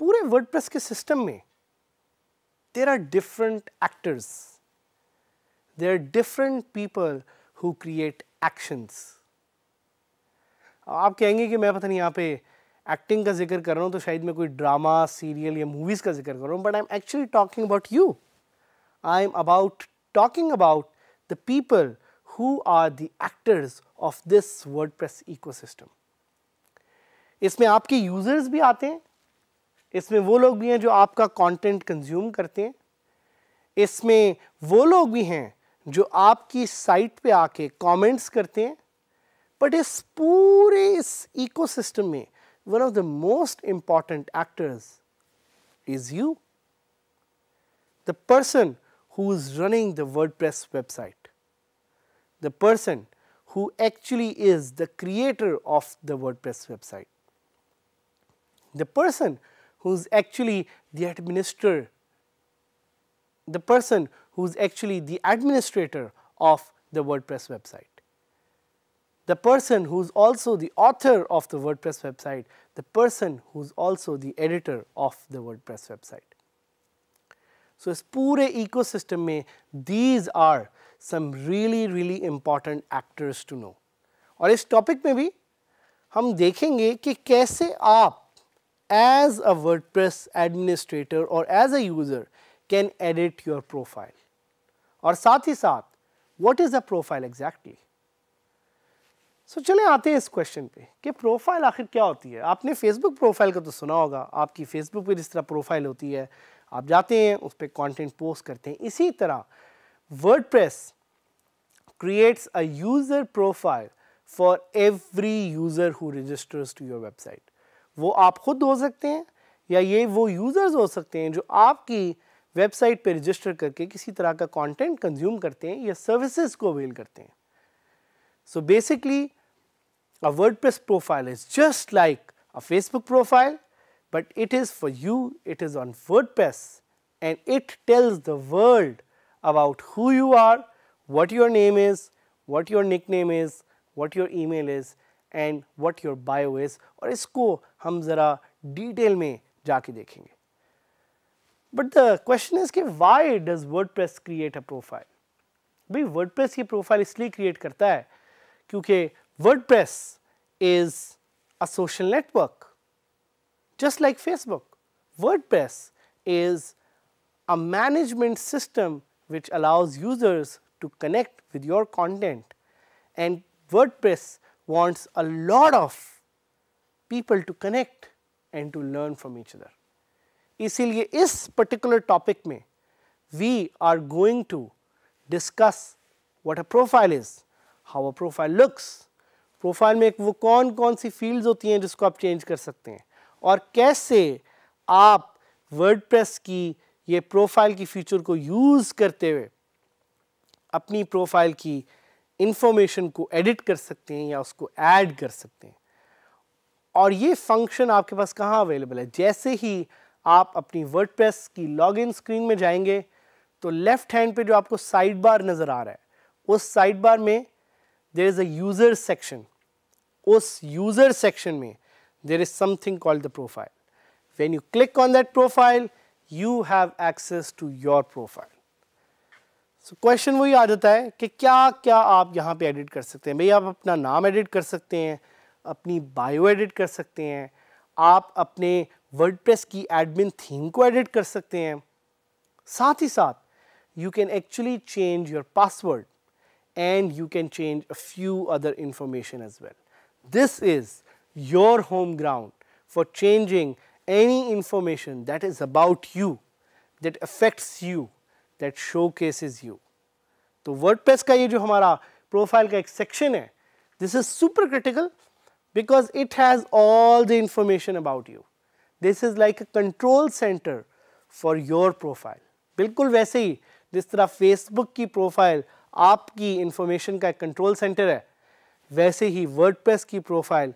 पूरे वर्डप्रेस के सिस्टम में there are different actors there are different people who create actions आप कहेंगे कि मैं पता नहीं यहाँ पे एक्टिंग का जिक्र कर रहा हूँ तो शायद मैं कोई ड्रामा सीरियल या मूवीज़ का जिक्र कर रहा हूँ but I am actually talking about you I am about talking about the people who are the actors of this WordPress system इसमें आपके यूज़र्स भी आते हैं इसमें वो लोग भी हैं जो आपका कंटेंट कंज्यूम करते हैं इसमें वो लोग भी हैं जो आपकी साइट पे आके कमेंट्स करते हैं बट इस पूरे इस इकोसिस्टम में one of the most important actors is you the person who is running the WordPress website the person who actually is the creator of the WordPress website the person who is actually the administer the person who is actually the administrator of the WordPress website. The person who is also the author of the WordPress website, the person who is also the editor of the WordPress website. So, इस पूरे ecosystem these are some really really important actors to know. और this topic we'll see how you, कैसे as a WordPress administrator or as a user can edit your profile. और साथ ही साथ what is the profile exactly so चले आते हैं इस क्वेश्चन पे कि प्रोफाइल आखिर क्या होती है आपने फेसबुक प्रोफाइल का तो सुना होगा आपकी फेसबुक पर जिस तरह प्रोफाइल होती है आप जाते हैं उस पर कॉन्टेंट पोस्ट करते हैं इसी तरह WordPress creates a user profile for every user who registers to your website वो आप खुद हो सकते हैं या ये वो यूजर्स हो सकते हैं जो आपकी वेबसाइट पे रजिस्टर करके किसी तरह का कंटेंट कंज्यूम करते हैं या सर्विसेज को अवेल करते हैं so basically a WordPress profile is just like a Facebook profile but it is for you it is on WordPress and it tells the world about who you are what your name is what your nickname is what your email is and what your bio is और इसको हम जरा detail में जाके देखेंगे But the question is कि why does WordPress create a profile? भाई WordPress ये profile इसलिए create करता है क्योंकि WordPress is a social network just like Facebook. WordPress is a management system which allows users to connect with your content and WordPress wants a lot of people to connect and to learn from each other. इसीलिए इस particular topic में we are going to discuss what a profile is how a profile looks profile में वो कौन कौन सी fields होती हैं जिसको आप चेंज कर सकते हैं और कैसे आप वर्डप्रेस की ये प्रोफाइल की फीचर को यूज़ करते हुए अपनी प्रोफाइल की इंफॉर्मेशन को एडिट कर सकते हैं या उसको ऐड कर सकते हैं और ये फंक्शन आपके पास कहाँ अवेलेबल है जैसे ही आप अपनी वर्डप्रेस की लॉगिन स्क्रीन में जाएंगे तो लेफ्ट हैंड पे जो आपको साइड बार नज़र आ रहा है उस साइड बार में there is a user section उस यूज़र सेक्शन में there is something called the profile when you click on that profile you have access to your profile so question वही आ जाता है कि क्या क्या आप यहाँ पे एडिट कर सकते हैं भाई आप अपना नाम एडिट कर सकते हैं अपनी बायो एडिट कर सकते हैं आप अपने वर्डप्रेस की एडमिन थीम को एडिट कर सकते हैं साथ ही साथ you can actually change your password and you can change a few other information as well this is your home ground for changing any information that is about you that affects you that showcases you तो WordPress का ये जो हमारा profile का एक section है this is super critical because it has all the information about you this is like a control centre for your profile बिल्कुल वैसे ही जिस तरह फेसबुक की प्रोफाइल आपकी इंफॉर्मेशन का एक कंट्रोल सेंटर है वैसे ही वर्ड की प्रोफाइल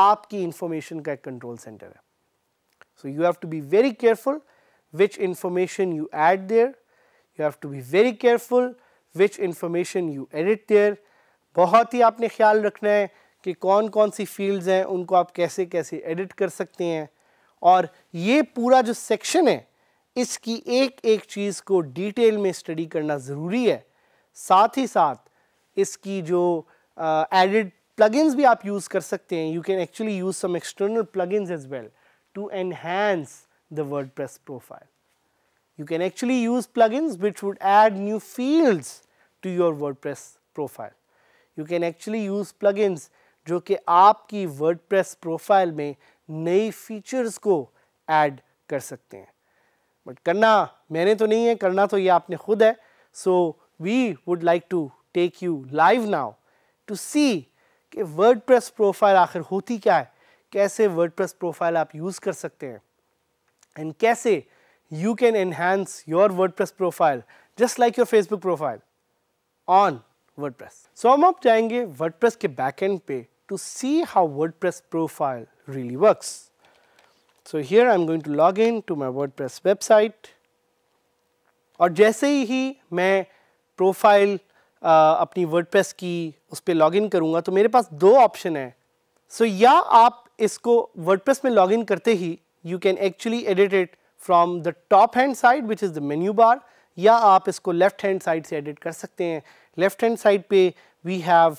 आपकी इंफॉर्मेशन का एक कंट्रोल सेंटर है so you have to be very careful which information you add there you have to be very careful which information you edit there बहुत ही आपने ख्याल रखना है कि कौन कौन सी फील्ड्स हैं उनको आप कैसे कैसे एडिट कर सकते हैं और ये पूरा जो सेक्शन है इसकी एक एक चीज़ को डिटेल में स्टडी करना ज़रूरी है साथ ही साथ इसकी जो एडिड uh, प्लगइन्स भी आप यूज़ कर सकते हैं you can actually use some external plugins as well to enhance the WordPress profile you can actually use plugins which would add new fields to your word profile you can actually use plug जो कि आपकी word profile में नई features को add कर सकते हैं but करना मैंने तो नहीं है करना तो ये आपने खुद है so we would like to take you live now to see कि वर्ड प्रेस प्रोफाइल आखिर होती क्या है कैसे वर्ड प्रेस प्रोफाइल आप यूज़ कर सकते हैं एंड कैसे you can enhance your WordPress profile just like your Facebook profile on WordPress so हम आप जाएंगे वर्ड प्रेस के बैक एंड पे to see how WordPress profile really works. So, here I am going to log in to my WordPress website और जैसे ही मैं profile uh, अपनी WordPress की उस पर लॉग इन करूंगा तो मेरे पास दो ऑप्शन है सो so, या आप इसको वर्डप्रेस में लॉग इन करते ही you can actually edit it from the top hand side which is the menu bar या आप इसको लेफ्ट हैंड साइड से एडिट कर सकते हैं लेफ्ट हैंड साइड पे we have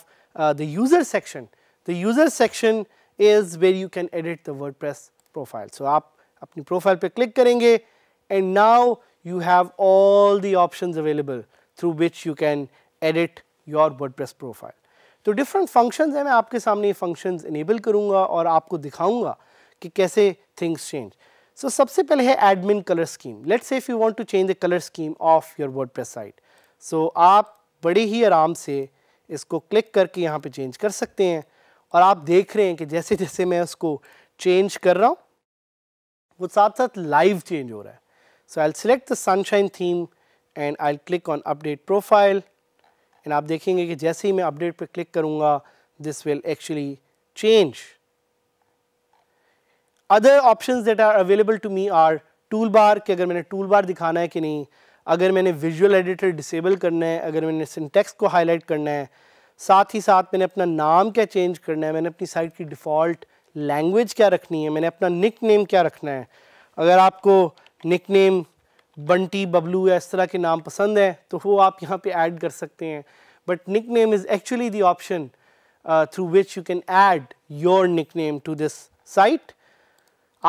the user section The user section is where you can edit the WordPress profile. So आप अपनी profile pe click karenge and now you have all the options available through which you can edit your WordPress profile. तो different functions हैं मैं आपके सामने functions enable करूँगा और आपको दिखाऊँगा कि कैसे things change. So सबसे पहले है admin color scheme. Let's say if you want to change the color scheme of your WordPress site. So आप बड़े ही आराम से इसको क्लिक करके यहाँ पे चेंज कर सकते हैं और आप देख रहे हैं कि जैसे जैसे मैं उसको चेंज कर रहा हूँ वो साथ साथ लाइव चेंज हो रहा है so I select the sunshine theme and I click on update profile and आप देखेंगे कि जैसे ही मैं अपडेट पर क्लिक करूँगा this will actually change other option that are available to me our toolbar कि अगर मैंने टूल बार दिखाना है कि नहीं अगर मैंने विजुअल एडिटर डिसेबल करना है अगर मैंने सिंटेक्स को हाईलाइट करना है साथ ही साथ मैंने अपना नाम क्या चेंज करना है मैंने अपनी साइट की डिफ़ॉल्ट लैंग्वेज क्या रखनी है मैंने अपना निक नेम क्या रखना है अगर आपको निक नेम बंटी बबलू या इस तरह के नाम पसंद हैं तो वो आप यहाँ पे ऐड कर सकते हैं but nickname is actually the option through which you can add your nickname to this site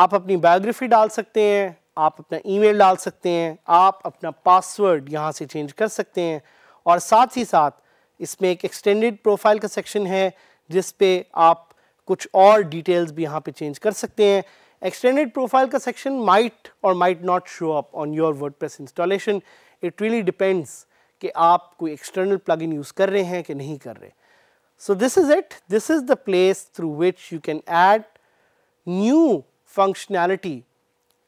आप अपनी बायोग्राफी डाल सकते हैं आप अपना ईमेल डाल सकते हैं आप अपना पासवर्ड यहाँ से चेंज कर सकते हैं और साथ ही साथ इसमें एक एक्सटेंडेड प्रोफाइल का सेक्शन है जिस पे आप कुछ और डिटेल्स भी यहाँ पे चेंज कर सकते हैं एक्सटेंडेड प्रोफाइल का section might or might not show up on your WordPress installation it really depends कि आप कोई एक्सटर्नल प्लगइन यूज़ कर रहे हैं कि नहीं कर रहे so this is it this is the place through which you can add new functionality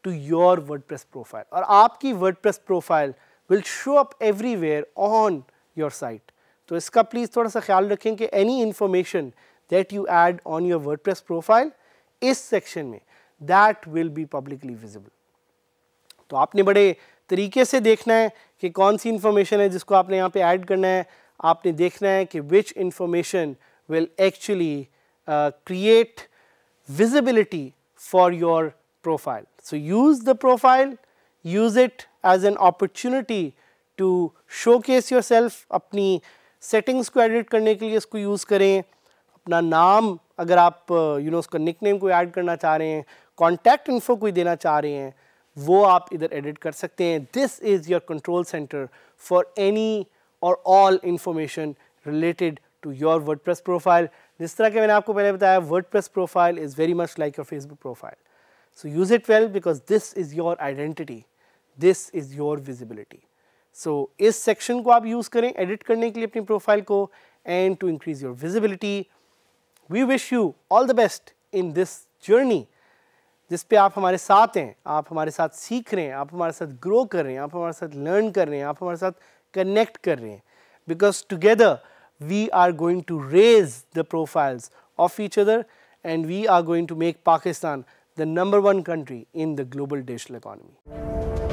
to your word profile और आपकी word profile will show up everywhere on your site तो इसका प्लीज़ थोड़ा सा ख्याल रखें कि any information that you add on your WordPress profile इस सेक्शन में that will be publicly visible तो आपने बड़े तरीके से देखना है कि कौन सी इन्फॉर्मेशन है जिसको आपने यहाँ पे ऐड करना है आपने देखना है कि which information will actually create visibility for your profile so use the profile use it as an opportunity to showcase yourself अपनी सेटिंग्स को एडिट करने के लिए इसको यूज़ करें अपना नाम अगर आप यू नो उसका निक नेम ऐड करना चाह रहे हैं कॉन्टैक्ट इन्फो कोई देना चाह रहे हैं वो आप इधर एडिट कर सकते हैं this is your control centre for any और all information related to your WordPress profile जिस तरह के मैंने आपको पहले बताया WordPress profile is very much like your Facebook profile so use it well because this is your identity this is your visibility so so, इस section को आप यूज़ करें एडिट करने के लिए अपनी प्रोफाइल को and to increase your visibility we wish you all the best in this journey जिस पे आप हमारे साथ हैं आप हमारे साथ सीख रहे हैं आप हमारे साथ ग्रो कर रहे हैं आप हमारे साथ लर्न कर रहे हैं आप हमारे साथ कनेक्ट कर रहे हैं because together we are going to raise the profiles of each other and we are going to make Pakistan the number one country in the global digital economy